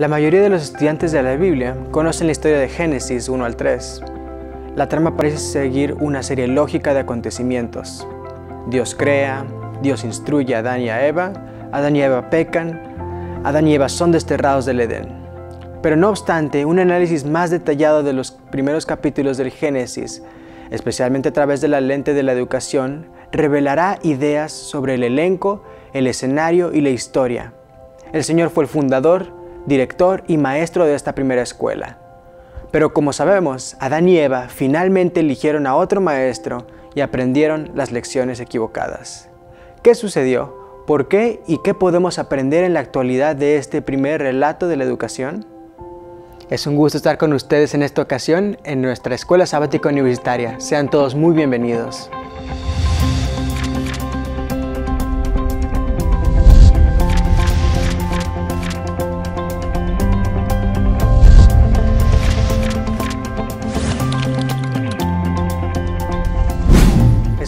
La mayoría de los estudiantes de la Biblia conocen la historia de Génesis 1 al 3. La trama parece seguir una serie lógica de acontecimientos. Dios crea, Dios instruye a Adán y a Eva, Adán y Eva pecan, Adán y Eva son desterrados del Edén. Pero no obstante, un análisis más detallado de los primeros capítulos del Génesis, especialmente a través de la lente de la educación, revelará ideas sobre el elenco, el escenario y la historia. El Señor fue el fundador, director y maestro de esta primera escuela. Pero como sabemos, Adán y Eva finalmente eligieron a otro maestro y aprendieron las lecciones equivocadas. ¿Qué sucedió? ¿Por qué y qué podemos aprender en la actualidad de este primer relato de la educación? Es un gusto estar con ustedes en esta ocasión en nuestra Escuela Sabática Universitaria. Sean todos muy bienvenidos.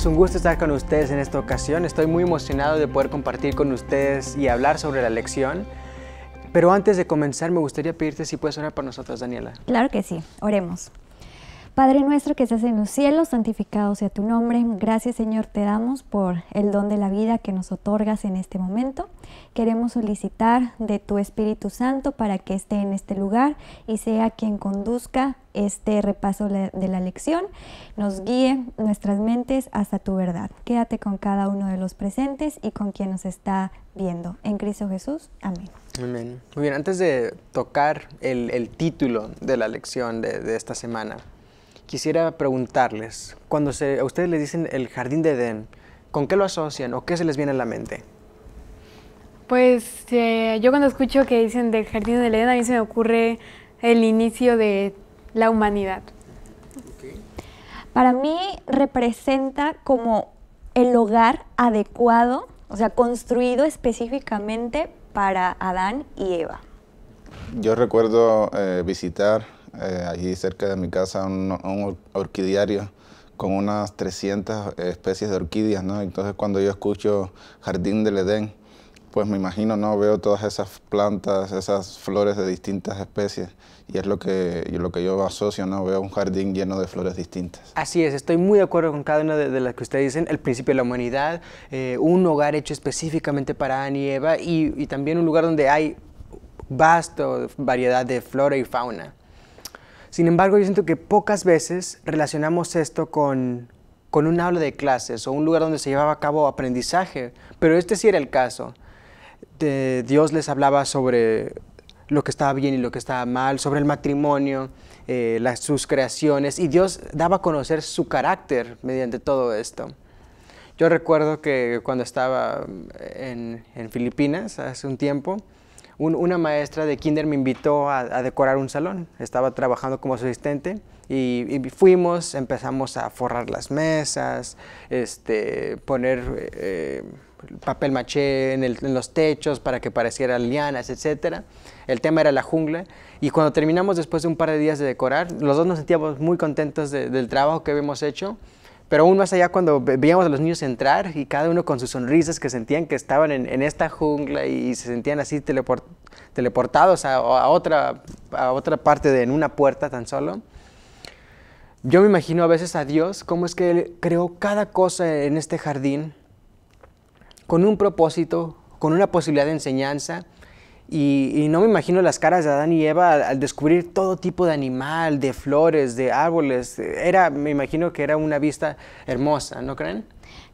es un gusto estar con ustedes en esta ocasión. Estoy muy emocionado de poder compartir con ustedes y hablar sobre la lección. Pero antes de comenzar, me gustaría pedirte si puedes orar por nosotros, Daniela. Claro que sí, oremos. Padre nuestro que estás en los cielos, santificado sea tu nombre. Gracias Señor te damos por el don de la vida que nos otorgas en este momento. Queremos solicitar de tu Espíritu Santo para que esté en este lugar y sea quien conduzca este repaso de la lección, nos guíe nuestras mentes hasta tu verdad. Quédate con cada uno de los presentes y con quien nos está viendo. En Cristo Jesús, amén. Muy bien, antes de tocar el, título de la lección de esta semana, quisiera preguntarles, cuando a ustedes les dicen el jardín de Edén, ¿con qué lo asocian o qué se les viene a la mente? Pues eh, yo cuando escucho que dicen del jardín de Edén, a mí se me ocurre el inicio de la humanidad. Para mí representa como el hogar adecuado, o sea, construido específicamente para Adán y Eva. Yo recuerdo eh, visitar eh, allí cerca de mi casa, un, un orquidiario con unas 300 especies de orquídeas, ¿no? Entonces cuando yo escucho Jardín del Edén, pues me imagino, ¿no? Veo todas esas plantas, esas flores de distintas especies y es lo que, lo que yo asocio, ¿no? Veo un jardín lleno de flores distintas. Así es, estoy muy de acuerdo con cada una de, las que ustedes dicen, el principio de la humanidad, eh, un hogar hecho específicamente para Ana y Eva y también un lugar donde hay vasta variedad de flora y fauna. Sin embargo, yo siento que pocas veces relacionamos esto con, un aula de clases o un lugar donde se llevaba a cabo aprendizaje, pero este sí era el caso. Dios les hablaba sobre lo que estaba bien y lo que estaba mal, sobre el matrimonio, eh, sus creaciones, y Dios daba a conocer su carácter mediante todo esto. Yo recuerdo que cuando estaba en Filipinas hace un tiempo, una maestra de kinder me invitó a, decorar un salón. Estaba trabajando como asistente y, fuimos, empezamos a forrar las mesas, este, poner eh, papel maché en, los techos para que parecieran lianas, etc. El tema era la jungla y cuando terminamos después de un par de días de decorar, los dos nos sentíamos muy contentos del trabajo que habíamos hecho pero aún más allá, cuando veíamos a los niños entrar y cada uno con sus sonrisas que sentían que estaban en, esta jungla y se sentían así teleportados a, otra, a otra parte de en una puerta tan solo. Yo me imagino a veces a Dios cómo es que Él creó cada cosa en este jardín con un propósito, con una posibilidad de enseñanza y, no me imagino las caras de Adán y Eva al, al, descubrir todo tipo de animal, de flores, de árboles. Era, me imagino que era una vista hermosa, ¿no creen?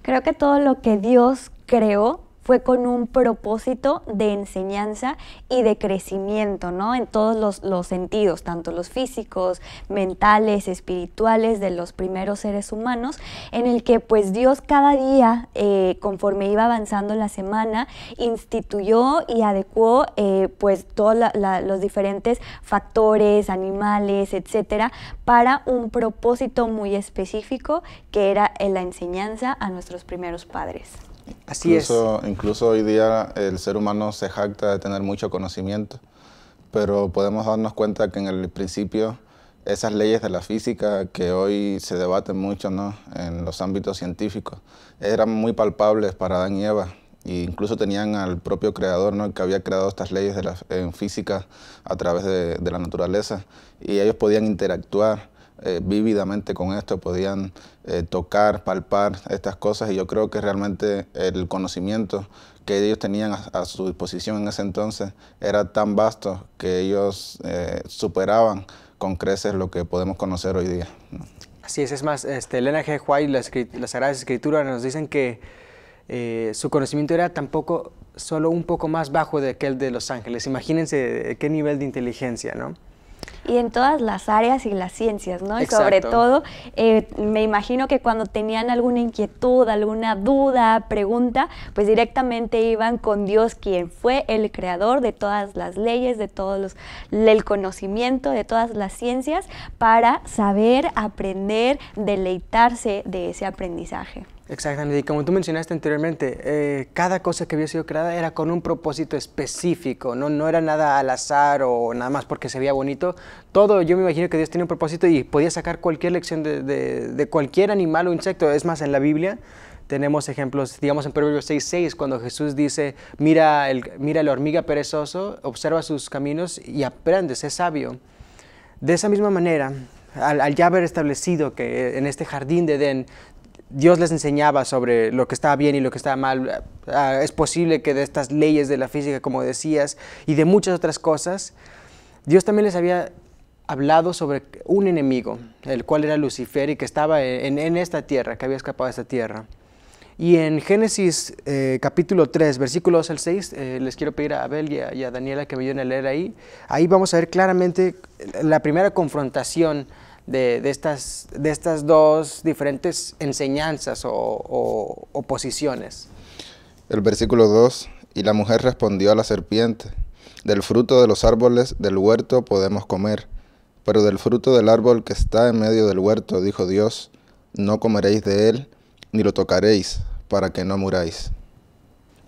Creo que todo lo que Dios creó fue con un propósito de enseñanza y de crecimiento, ¿no? En todos los, sentidos, tanto los físicos, mentales, espirituales, de los primeros seres humanos, en el que pues Dios cada día, eh, conforme iba avanzando la semana, instituyó y adecuó eh, pues todos los diferentes factores, animales, etcétera, para un propósito muy específico que era la enseñanza a nuestros primeros padres. Así incluso, es. Incluso hoy día el ser humano se jacta de tener mucho conocimiento, pero podemos darnos cuenta que en el principio esas leyes de la física que hoy se debaten mucho ¿no? en los ámbitos científicos eran muy palpables para Adán y Eva. E incluso tenían al propio creador ¿no? que había creado estas leyes de la, en física a través de, de la naturaleza y ellos podían interactuar eh, vívidamente con esto, podían eh, tocar, palpar estas cosas y yo creo que realmente el conocimiento que ellos tenían a, su disposición en ese entonces era tan vasto que ellos eh, superaban con creces lo que podemos conocer hoy día. Así es, es más, este, Elena G. White, las, las Sagradas Escrituras nos dicen que su conocimiento era tampoco solo un poco más bajo de aquel de los ángeles. Imagínense qué nivel de inteligencia, ¿no? Y en todas las áreas y las ciencias, ¿no? Y sobre todo, eh, me imagino que cuando tenían alguna inquietud, alguna duda, pregunta, pues directamente iban con Dios, quien fue el creador de todas las leyes, de todos los, el conocimiento, de todas las ciencias, para saber, aprender, deleitarse de ese aprendizaje. Exactamente, y como tú mencionaste anteriormente, eh, cada cosa que había sido creada era con un propósito específico, ¿no? no era nada al azar o nada más porque se veía bonito. Todo, yo me imagino que Dios tiene un propósito y podía sacar cualquier lección de, de, cualquier animal o insecto. Es más, en la Biblia tenemos ejemplos, digamos en Proverbios 6, 6, cuando Jesús dice, mira, el, mira la hormiga perezoso, observa sus caminos y aprende, sé sabio. De esa misma manera, al, al, ya haber establecido que en este jardín de Edén Dios les enseñaba sobre lo que estaba bien y lo que estaba mal. Ah, es posible que de estas leyes de la física, como decías, y de muchas otras cosas, Dios también les había hablado sobre un enemigo, el cual era Lucifer y que estaba en, esta tierra, que había escapado de esta tierra. Y en Génesis eh, capítulo 3, versículos al 6, eh, les quiero pedir a Abel y a, y Daniela que me ayuden a leer ahí. Ahí vamos a ver claramente la primera confrontación de, estas, de estas dos diferentes enseñanzas o, o posiciones. El versículo 2, y la mujer respondió a la serpiente, del fruto de los árboles del huerto podemos comer, pero del fruto del árbol que está en medio del huerto, dijo Dios, no comeréis de él, ni lo tocaréis, para que no muráis.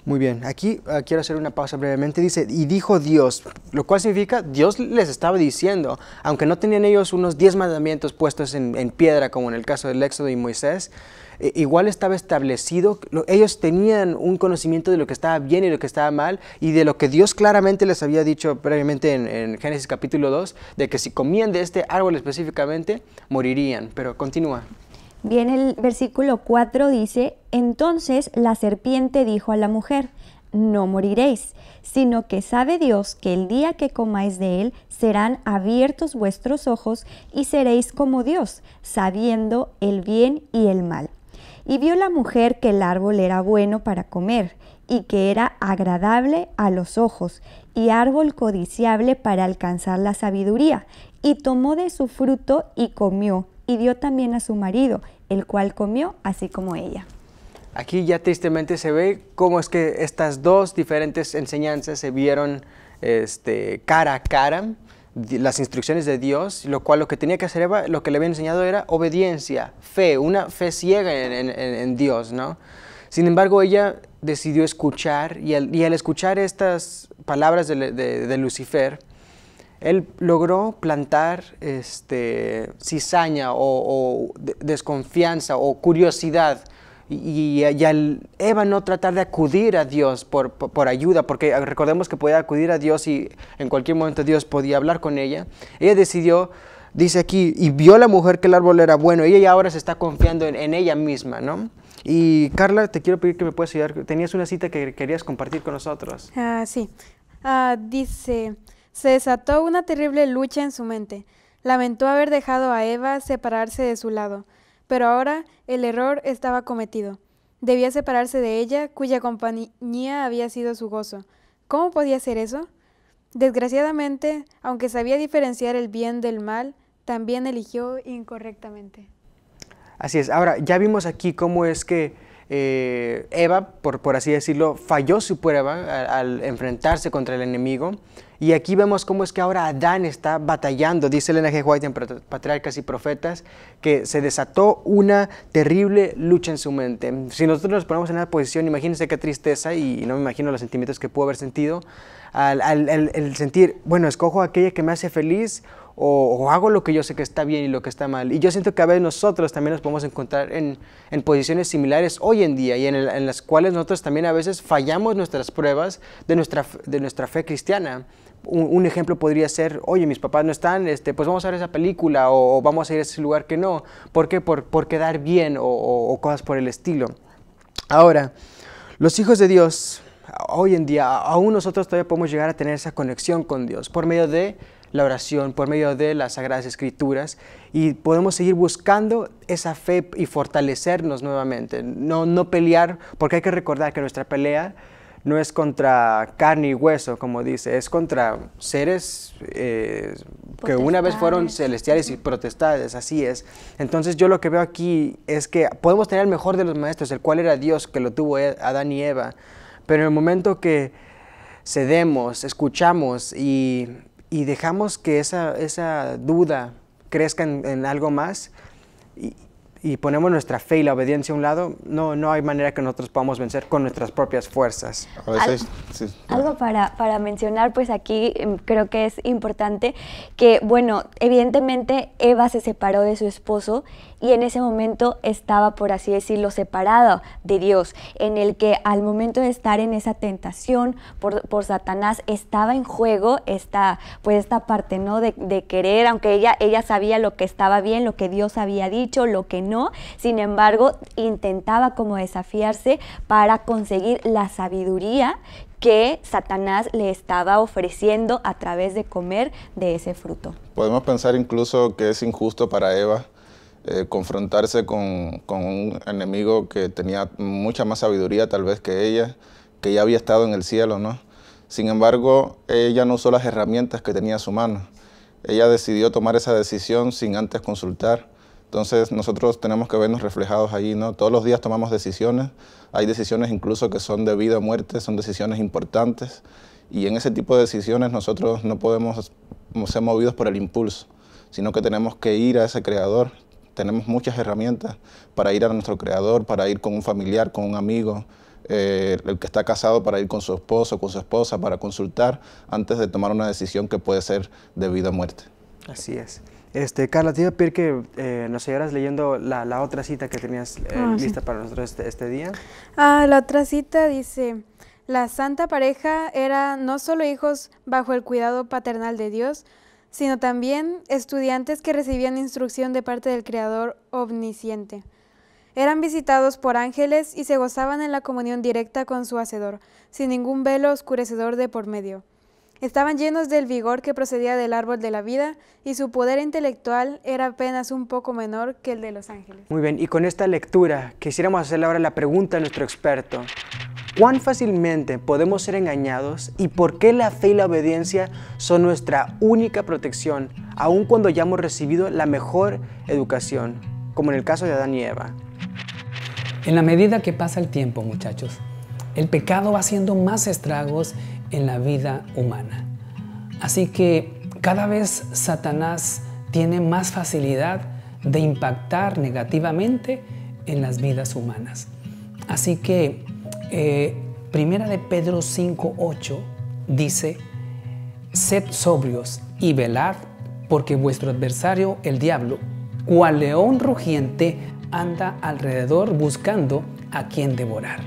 Muy bien, aquí ah, quiero hacer una pausa brevemente. Dice, y dijo Dios, lo cual significa Dios les estaba diciendo, aunque no tenían ellos unos diez mandamientos puestos en, piedra, como en el caso del Éxodo y Moisés, e, igual estaba establecido, ellos tenían un conocimiento de lo que estaba bien y lo que estaba mal, y de lo que Dios claramente les había dicho previamente en, en Génesis capítulo 2, de que si comían de este árbol específicamente, morirían. Pero continúa. Bien, el versículo 4 dice, entonces la serpiente dijo a la mujer, no moriréis, sino que sabe Dios que el día que comáis de él serán abiertos vuestros ojos y seréis como Dios, sabiendo el bien y el mal. Y vio la mujer que el árbol era bueno para comer, y que era agradable a los ojos, y árbol codiciable para alcanzar la sabiduría, y tomó de su fruto y comió y dio también a su marido, el cual comió así como ella. Aquí ya tristemente se ve cómo es que estas dos diferentes enseñanzas se vieron este, cara a cara, las instrucciones de Dios, lo cual lo que tenía que hacer Eva, lo que le había enseñado era obediencia, fe, una fe ciega en, Dios, ¿no? Sin embargo, ella decidió escuchar y al, escuchar estas palabras de Lucifer, él logró plantar este, cizaña o, desconfianza o curiosidad y, al Eva no tratar de acudir a Dios por, ayuda, porque recordemos que podía acudir a Dios y en cualquier momento Dios podía hablar con ella, ella decidió, dice aquí, y vio a la mujer que el árbol era bueno, y ella ahora se está confiando en, ella misma, ¿no? Y Carla, te quiero pedir que me puedas ayudar, tenías una cita que querías compartir con nosotros. Ah, sí, ah, dice... Se desató una terrible lucha en su mente. Lamentó haber dejado a Eva separarse de su lado, pero ahora el error estaba cometido. Debía separarse de ella, cuya compañía había sido su gozo. ¿Cómo podía hacer eso? Desgraciadamente, aunque sabía diferenciar el bien del mal, también eligió incorrectamente. Así es. Ahora, ya vimos aquí cómo es que eh, Eva, por, así decirlo, falló su prueba al enfrentarse contra el enemigo. Y aquí vemos cómo es que ahora Adán está batallando, dice el G. White en Patriarcas y Profetas, que se desató una terrible lucha en su mente. Si nosotros nos ponemos en esa posición, imagínense qué tristeza, y no me imagino los sentimientos que pudo haber sentido, al, sentir, bueno, escojo aquella que me hace feliz o, hago lo que yo sé que está bien y lo que está mal. Y yo siento que a veces nosotros también nos podemos encontrar en, posiciones similares hoy en día y en, las cuales nosotros también a veces fallamos nuestras pruebas de nuestra, de nuestra fe cristiana. Un, ejemplo podría ser, oye, mis papás no están, este, pues vamos a ver esa película o, vamos a ir a ese lugar que no. ¿Por qué? Por, por quedar bien o cosas por el estilo. Ahora, los hijos de Dios hoy en día, aún nosotros todavía podemos llegar a tener esa conexión con Dios por medio de la oración, por medio de las Sagradas Escrituras y podemos seguir buscando esa fe y fortalecernos nuevamente, no, no pelear, porque hay que recordar que nuestra pelea no es contra carne y hueso, como dice, es contra seres eh, que una vez fueron celestiales y protestantes, así es. Entonces yo lo que veo aquí es que podemos tener el mejor de los maestros, el cual era Dios, que lo tuvo eh, Adán y Eva, pero en el momento que cedemos, escuchamos y y dejamos que esa, esa duda crezca en, algo más y, ponemos nuestra fe y la obediencia a un lado, no, no hay manera que nosotros podamos vencer con nuestras propias fuerzas. Algo para, para mencionar, pues aquí em, creo que es importante que, bueno, evidentemente Eva se separó de su esposo y en ese momento estaba, por así decirlo, separada de Dios, en el que al momento de estar en esa tentación por, Satanás estaba en juego esta, pues esta parte, ¿no? De, de, querer, aunque ella, ella sabía lo que estaba bien, lo que Dios había dicho, lo que no, sin embargo, intentaba como desafiarse para conseguir la sabiduría que Satanás le estaba ofreciendo a través de comer de ese fruto. Podemos pensar incluso que es injusto para Eva eh, confrontarse con, un enemigo que tenía mucha más sabiduría tal vez que ella, que ya había estado en el cielo, ¿no? Sin embargo, ella no usó las herramientas que tenía a su mano. Ella decidió tomar esa decisión sin antes consultar. Entonces nosotros tenemos que vernos reflejados ahí, ¿no? Todos los días tomamos decisiones, hay decisiones incluso que son de vida o muerte, son decisiones importantes y en ese tipo de decisiones nosotros no podemos ser movidos por el impulso, sino que tenemos que ir a ese creador, tenemos muchas herramientas para ir a nuestro creador, para ir con un familiar, con un amigo, eh, el que está casado para ir con su esposo, con su esposa, para consultar antes de tomar una decisión que puede ser de vida o muerte. Así es. Este, Carla, te iba a pedir que eh, nos siguieras leyendo la, la, otra cita que tenías eh, ah, lista para nosotros este, este día. Ah, la otra cita dice, la santa pareja era no solo hijos bajo el cuidado paternal de Dios, sino también estudiantes que recibían instrucción de parte del Creador Omnisciente. Eran visitados por ángeles y se gozaban en la comunión directa con su Hacedor, sin ningún velo oscurecedor de por medio. Estaban llenos del vigor que procedía del árbol de la vida y su poder intelectual era apenas un poco menor que el de los ángeles. Muy bien, y con esta lectura quisiéramos hacer ahora la pregunta a nuestro experto cuán fácilmente podemos ser engañados y por qué la fe y la obediencia son nuestra única protección, aun cuando hayamos recibido la mejor educación, como en el caso de Adán y Eva. En la medida que pasa el tiempo, muchachos, el pecado va haciendo más estragos en la vida humana. Así que cada vez Satanás tiene más facilidad de impactar negativamente en las vidas humanas. Así que eh, primera de Pedro 5.8 dice, sed sobrios y velad, porque vuestro adversario, el diablo, cual león rugiente, anda alrededor buscando a quien devorar.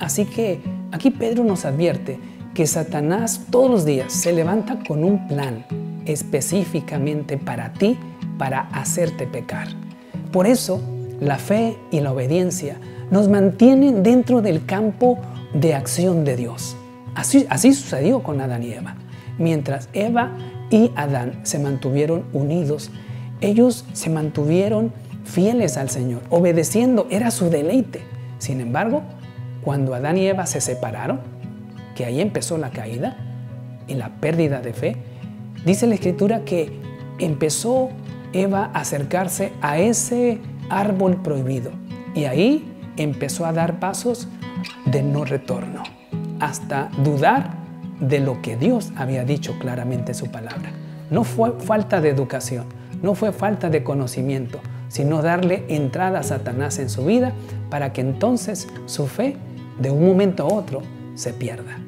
Así que aquí Pedro nos advierte que Satanás todos los días se levanta con un plan específicamente para ti, para hacerte pecar. Por eso, la fe y la obediencia nos mantienen dentro del campo de acción de Dios. Así, así sucedió con Adán y Eva. Mientras Eva y Adán se mantuvieron unidos, ellos se mantuvieron fieles al Señor, obedeciendo, era su deleite. Sin embargo, cuando Adán y Eva se separaron, que ahí empezó la caída y la pérdida de fe, dice la escritura que empezó Eva a acercarse a ese árbol prohibido. Y ahí empezó a dar pasos de no retorno, hasta dudar de lo que Dios había dicho claramente en su palabra. No fue falta de educación, no fue falta de conocimiento, sino darle entrada a Satanás en su vida para que entonces su fe de un momento a otro se pierda.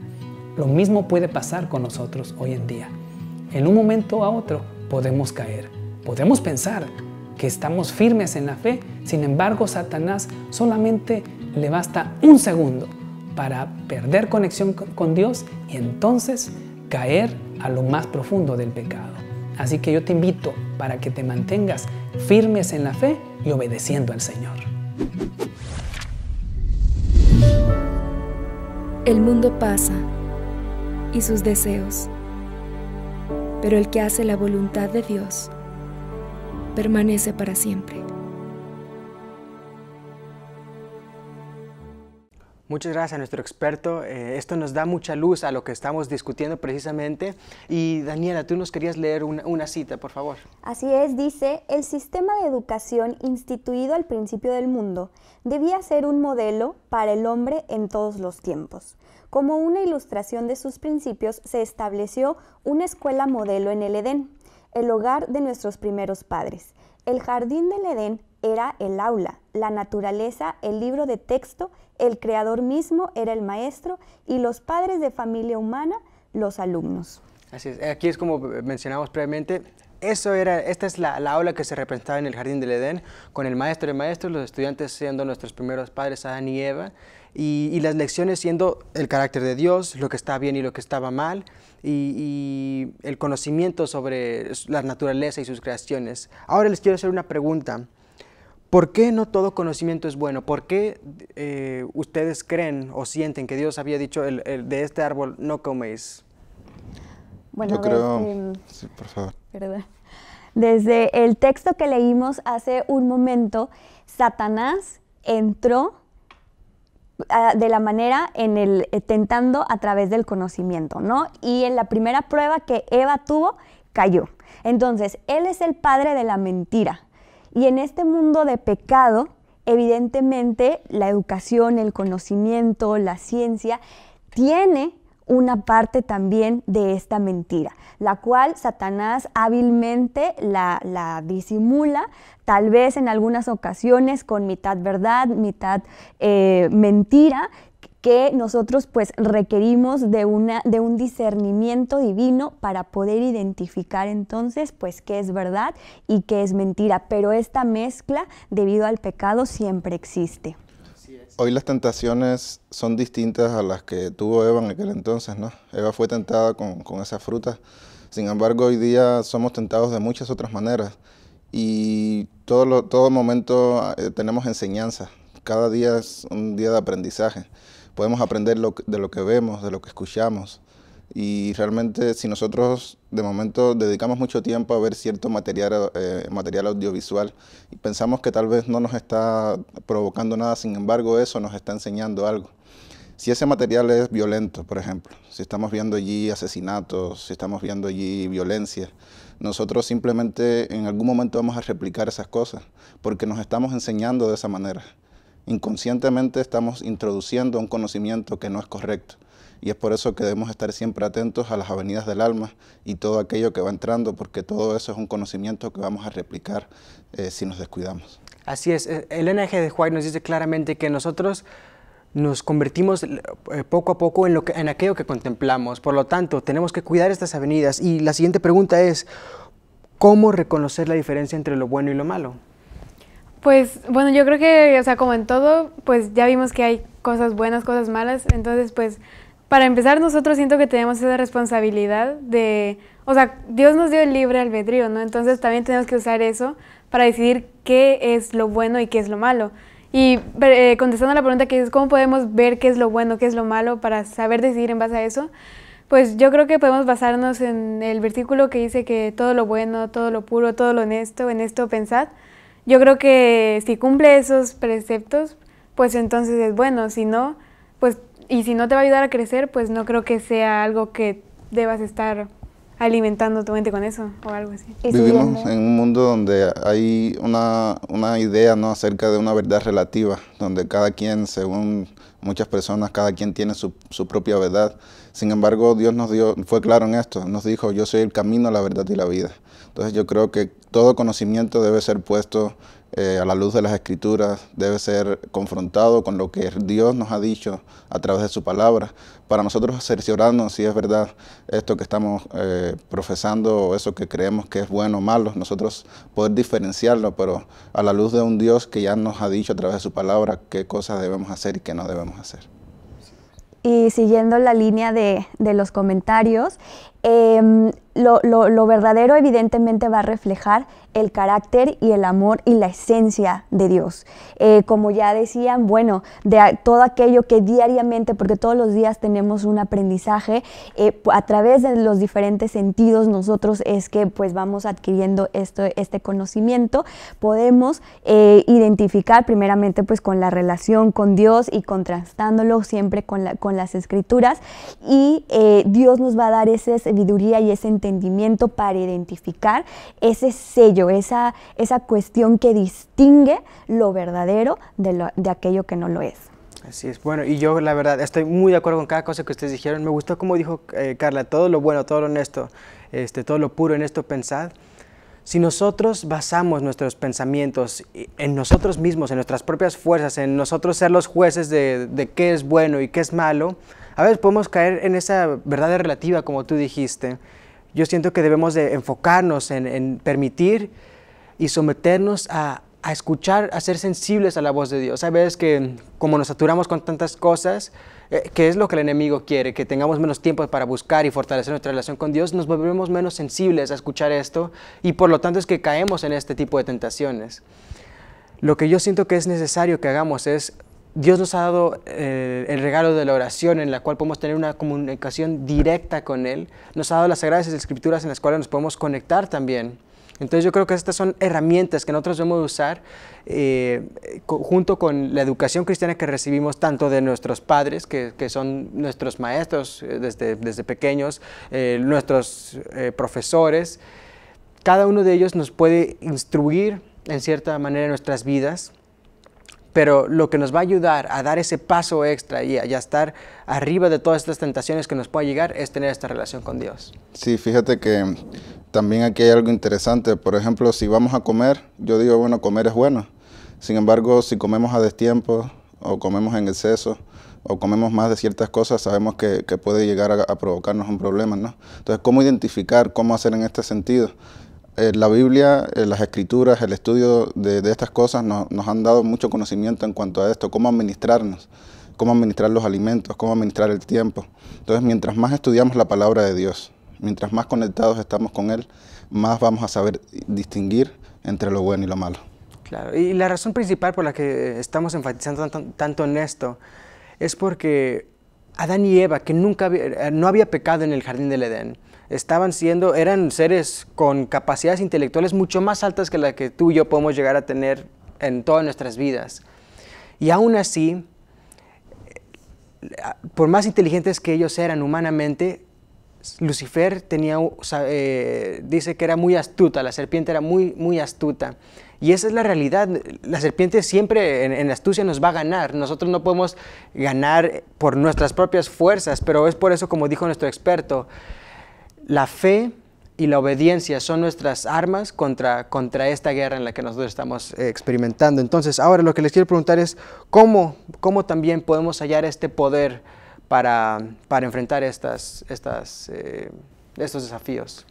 Lo mismo puede pasar con nosotros hoy en día. En un momento a otro podemos caer, podemos pensar, estamos firmes en la fe. Sin embargo, Satanás solamente le basta un segundo para perder conexión con Dios y entonces caer a lo más profundo del pecado. Así que yo te invito para que te mantengas firmes en la fe y obedeciendo al Señor. El mundo pasa y sus deseos, pero el que hace la voluntad de Dios permanece para siempre. Muchas gracias a nuestro experto. Eh, esto nos da mucha luz a lo que estamos discutiendo precisamente. Y Daniela, tú nos querías leer una, cita, por favor. Así es, dice, el sistema de educación instituido al principio del mundo debía ser un modelo para el hombre en todos los tiempos. Como una ilustración de sus principios, se estableció una escuela modelo en el Edén, el hogar de nuestros primeros padres. El jardín del Edén era el aula, la naturaleza, el libro de texto, el creador mismo era el maestro y los padres de familia humana, los alumnos. Así es, aquí es como mencionamos previamente, eso era, esta es la, aula que se representaba en el Jardín del Edén, con el maestro y maestros, los estudiantes siendo nuestros primeros padres, Adán y Eva, y, las lecciones siendo el carácter de Dios, lo que estaba bien y lo que estaba mal, y, el conocimiento sobre la naturaleza y sus creaciones. Ahora les quiero hacer una pregunta. ¿Por qué no todo conocimiento es bueno? ¿Por qué eh, ustedes creen o sienten que Dios había dicho el, de este árbol no coméis? Bueno, Yo creo... Desde el texto que leímos hace un momento, Satanás entró Ah, de la manera en el eh, tentando a través del conocimiento, ¿no? Y en la primera prueba que Eva tuvo, cayó. Entonces, él es el padre de la mentira. Y en este mundo de pecado, evidentemente, la educación, el conocimiento, la ciencia tiene una parte también de esta mentira, la cual Satanás hábilmente la, disimula, tal vez en algunas ocasiones con mitad verdad, mitad eh, mentira, que nosotros pues requerimos de, una, de un discernimiento divino para poder identificar entonces pues qué es verdad y qué es mentira. Pero esta mezcla debido al pecado siempre existe hoy las tentaciones son distintas a las que tuvo Eva en aquel entonces, ¿no? Eva fue tentada con, con fruta, Sin embargo, hoy día somos tentados de muchas otras maneras y todo, todo momento eh, tenemos enseñanza. Cada día es un día de aprendizaje. Podemos aprender de lo que vemos, de lo que escuchamos, y realmente si nosotros de momento dedicamos mucho tiempo a ver cierto eh, material, audiovisual y pensamos que tal vez no nos está provocando nada, sin embargo eso nos está enseñando algo. Si ese material es violento, por ejemplo, si estamos viendo allí asesinatos, si estamos viendo allí violencia, nosotros simplemente en algún momento vamos a replicar esas cosas porque nos estamos enseñando de esa manera inconscientemente estamos introduciendo un conocimiento que no es correcto y es por eso que debemos estar siempre atentos a las avenidas del alma y todo aquello que va entrando, porque todo eso es un conocimiento que vamos a replicar eh, si nos descuidamos. Así es, eh, el G. de White nos dice claramente que nosotros nos convertimos eh, poco a poco en, lo en aquello que contemplamos. Por lo tanto, tenemos que cuidar estas avenidas. Y la siguiente pregunta es, ¿cómo reconocer la diferencia entre lo bueno y lo malo? Pues bueno, yo creo que, o sea, como en todo, pues ya vimos que hay cosas buenas, cosas malas. Entonces, pues para empezar, nosotros siento que tenemos esa responsabilidad de, o sea, Dios nos dio el libre albedrío, ¿no? Entonces también tenemos que usar eso para decidir qué es lo bueno y qué es lo malo. Y eh, contestando a la pregunta que es cómo podemos ver qué es lo bueno, qué es lo malo, para saber decidir en base a eso, pues yo creo que podemos basarnos en el versículo que dice que todo lo bueno, todo lo puro, todo lo honesto, en esto pensad. Yo creo que si cumple esos preceptos, pues entonces es bueno, si no, y si no te va a ayudar a crecer, pues no creo que sea algo que debas estar alimentando tu mente con eso o algo así. Vivimos en un mundo donde hay una, una, idea ¿no? acerca de una verdad relativa, donde cada quien, según muchas personas, cada quien tiene su, su, propia verdad. Sin embargo, Dios nos dio, fue claro en esto, nos dijo, yo soy el camino, la verdad y la vida. Entonces yo creo que todo conocimiento debe ser puesto eh, a la luz de las escrituras, debe ser confrontado con lo que Dios nos ha dicho a través de su palabra, para nosotros cerciorarnos si es verdad esto que estamos eh, profesando o eso que creemos que es bueno o malo, nosotros poder diferenciarlo, pero a la luz de un Dios que ya nos ha dicho a través de su palabra qué cosas debemos hacer y qué no debemos hacer. Y siguiendo la línea de, de los comentarios, eh, lo, verdadero evidentemente va a reflejar el carácter y el amor y la esencia de Dios. Eh, como ya decían, bueno, de todo aquello que diariamente, porque todos los días tenemos un aprendizaje, eh, a través de los diferentes sentidos nosotros es que pues vamos adquiriendo esto, este conocimiento, podemos eh, identificar primeramente pues con la relación con Dios y contrastándolo siempre con, la, con las escrituras y Dios nos va a dar esa sabiduría y ese entendimiento entendimiento para identificar ese sello, esa, esa cuestión que distingue lo verdadero de, de aquello que no lo es. Así es. Bueno, y yo la verdad estoy muy de acuerdo con cada cosa que ustedes dijeron. Me gustó como dijo eh, Carla, todo lo bueno, todo lo honesto, este, todo lo puro en esto pensad. Si nosotros basamos nuestros pensamientos en nosotros mismos, en nuestras propias fuerzas, en nosotros ser los jueces de, de qué es bueno y qué es malo, a veces podemos caer en esa verdad relativa, como tú dijiste, yo siento que debemos de enfocarnos en, permitir y someternos a, escuchar, a ser sensibles a la voz de Dios. Hay veces que como nos saturamos con tantas cosas, eh, que es lo que el enemigo quiere, que tengamos menos tiempo para buscar y fortalecer nuestra relación con Dios, nos volvemos menos sensibles a escuchar esto y por lo tanto es que caemos en este tipo de tentaciones. Lo que yo siento que es necesario que hagamos es Dios nos ha dado eh, el regalo de la oración en la cual podemos tener una comunicación directa con Él. Nos ha dado las Sagradas Escrituras en las cuales nos podemos conectar también. Entonces yo creo que estas son herramientas que nosotros debemos usar eh, junto con la educación cristiana que recibimos tanto de nuestros padres, que, son nuestros maestros eh, desde, pequeños, nuestros profesores. Cada uno de ellos nos puede instruir en cierta manera en nuestras vidas pero lo que nos va a ayudar a dar ese paso extra y a, estar arriba de todas estas tentaciones que nos pueda llegar es tener esta relación con Dios. Sí, fíjate que también aquí hay algo interesante. Por ejemplo, si vamos a comer, yo digo, bueno, comer es bueno. Sin embargo, si comemos a destiempo o comemos en exceso, o comemos más de ciertas cosas, sabemos que, puede llegar a, a, provocarnos un problema, ¿no? Entonces, ¿cómo identificar, cómo hacer en este sentido? Eh, la Biblia, eh, las escrituras, el estudio de, estas cosas nos han dado mucho conocimiento en cuanto a esto, cómo administrarnos, cómo administrar los alimentos, cómo administrar el tiempo. Entonces, mientras más estudiamos la palabra de Dios, mientras más conectados estamos con Él, más vamos a saber distinguir entre lo bueno y lo malo. y la razón principal por la que estamos enfatizando tanto, en esto es porque Adán y Eva, que nunca eh, no había pecado en el jardín del Edén, estaban siendo, eran seres con capacidades intelectuales mucho más altas que la que tú y yo podemos llegar a tener en todas nuestras vidas. Y aún así, eh, por más inteligentes que ellos eran humanamente, Lucifer tenía, eh, dice que era muy astuta, la serpiente era muy, muy astuta. Y esa es la realidad. La serpiente siempre en, en, astucia nos va a ganar. Nosotros no podemos ganar por nuestras propias fuerzas, pero es por eso, como dijo nuestro experto, la fe y la obediencia son nuestras armas contra, contra esta guerra en la que nosotros estamos eh, experimentando. Entonces, ahora lo que les quiero preguntar es, ¿cómo, cómo también podemos hallar este poder para, enfrentar estas, estas, eh, estos desafíos?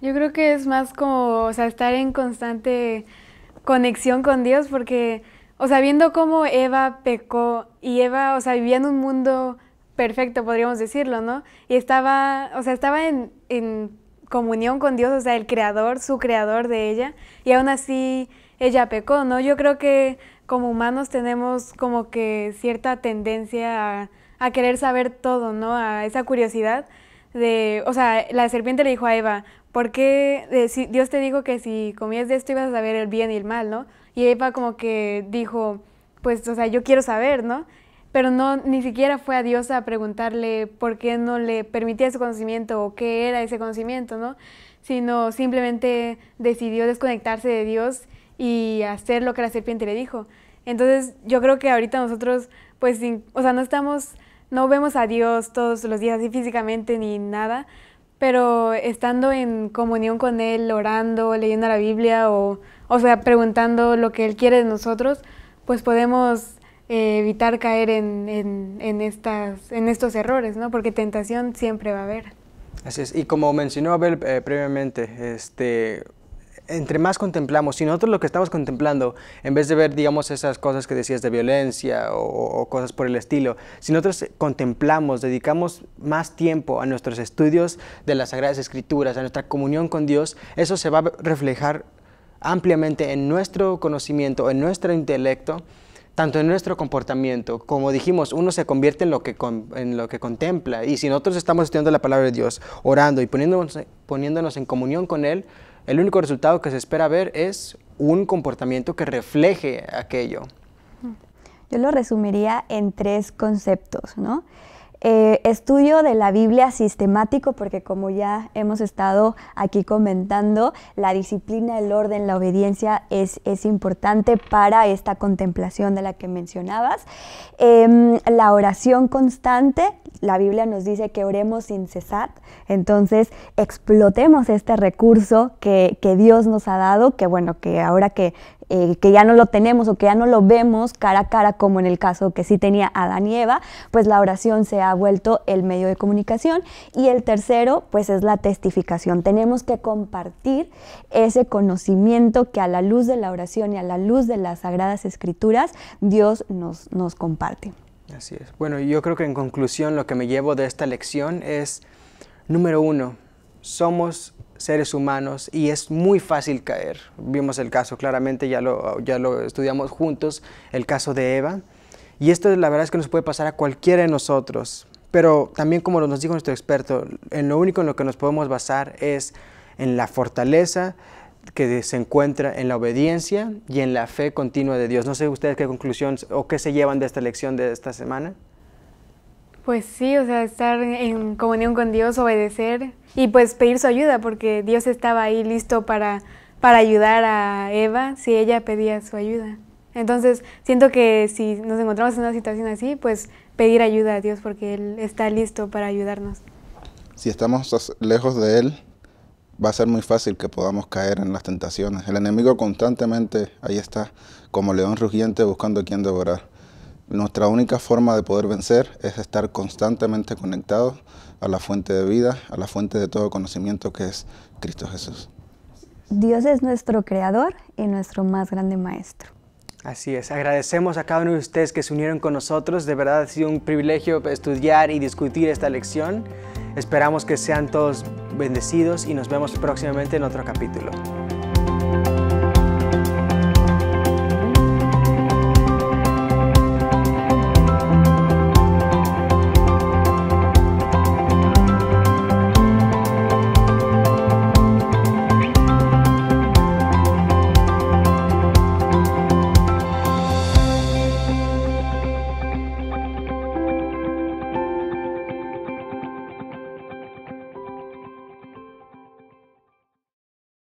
Yo creo que es más como, estar en constante conexión con Dios, porque, o sea, viendo cómo Eva pecó y Eva, o vivía en un mundo perfecto, podríamos decirlo, ¿no? Y estaba, o sea, estaba en, comunión con Dios, o sea, el creador, su creador de ella, y aún así ella pecó, ¿no? Yo creo que como humanos tenemos como que cierta tendencia a, querer saber todo, ¿no? A esa curiosidad de, o sea, la serpiente le dijo a Eva, ¿por qué eh, Dios te dijo que si comías de esto ibas a saber el bien y el mal, ¿no? Y Eva como que dijo, pues, o sea, yo quiero saber, ¿no? pero no ni siquiera fue a Dios a preguntarle por qué no le permitía ese conocimiento o qué era ese conocimiento, ¿no? Sino simplemente decidió desconectarse de Dios y hacer lo que la serpiente le dijo. Entonces, yo creo que ahorita nosotros pues o sea, no estamos no vemos a Dios todos los días así físicamente ni nada, pero estando en comunión con Él, orando, leyendo la Biblia o, o sea, preguntando lo que Él quiere de nosotros, pues podemos eh, evitar caer en, estas, en estos errores, ¿no? Porque tentación siempre va a haber. Así es, y como mencionó Abel eh, previamente, este, entre más contemplamos, si nosotros lo que estamos contemplando, en vez de ver, digamos, esas cosas que decías de violencia o, o, cosas por el estilo, si nosotros contemplamos, dedicamos más tiempo a nuestros estudios de las Sagradas Escrituras, a nuestra comunión con Dios, eso se va a reflejar ampliamente en nuestro conocimiento, en nuestro intelecto, tanto en nuestro comportamiento, como dijimos, uno se convierte en lo que, en lo que contempla. Y si nosotros estamos estudiando la palabra de Dios, orando y poniéndonos, poniéndonos en comunión con Él, el único resultado que se espera ver es un comportamiento que refleje aquello. Yo lo resumiría en tres conceptos, ¿no? Eh, estudio de la Biblia sistemático, porque como ya hemos estado aquí comentando, la disciplina, el orden, la obediencia es, es importante para esta contemplación de la que mencionabas. Em, la oración constante, la Biblia nos dice que oremos sin cesar, entonces explotemos este recurso que, que Dios nos ha dado, que bueno, que ahora que eh, que ya no lo tenemos o que ya no lo vemos cara a cara, como en el caso que sí tenía Adán y Eva, pues la oración se ha vuelto el medio de comunicación. Y el tercero, pues es la testificación. Tenemos que compartir ese conocimiento que a la luz de la oración y a la luz de las sagradas escrituras Dios nos, nos comparte. Así es. Bueno, yo creo que en conclusión lo que me llevo de esta lección es, número uno, somos seres humanos y es muy fácil caer. Vimos el caso claramente, ya lo, ya lo estudiamos juntos, el caso de Eva. Y esto la verdad es que nos puede pasar a cualquiera de nosotros. Pero también como nos dijo nuestro experto, en lo único en lo que nos podemos basar es en la fortaleza que se encuentra en la obediencia y en la fe continua de Dios. No sé ustedes qué conclusión o qué se llevan de esta lección de esta semana. Pues sí, o sea, estar en comunión con Dios, obedecer, y pues pedir su ayuda porque Dios estaba ahí listo para, para ayudar a Eva si ella pedía su ayuda. Entonces, siento que si nos encontramos en una situación así, pues pedir ayuda a Dios porque Él está listo para ayudarnos. Si estamos lejos de Él, va a ser muy fácil que podamos caer en las tentaciones. El enemigo constantemente ahí está, como león rugiente buscando a quien devorar. Nuestra única forma de poder vencer es estar constantemente conectados a la fuente de vida, a la fuente de todo conocimiento que es Cristo Jesús. Dios es nuestro creador y nuestro más grande maestro. Así es, agradecemos a cada uno de ustedes que se unieron con nosotros, de verdad ha sido un privilegio estudiar y discutir esta lección. Esperamos que sean todos bendecidos y nos vemos próximamente en otro capítulo.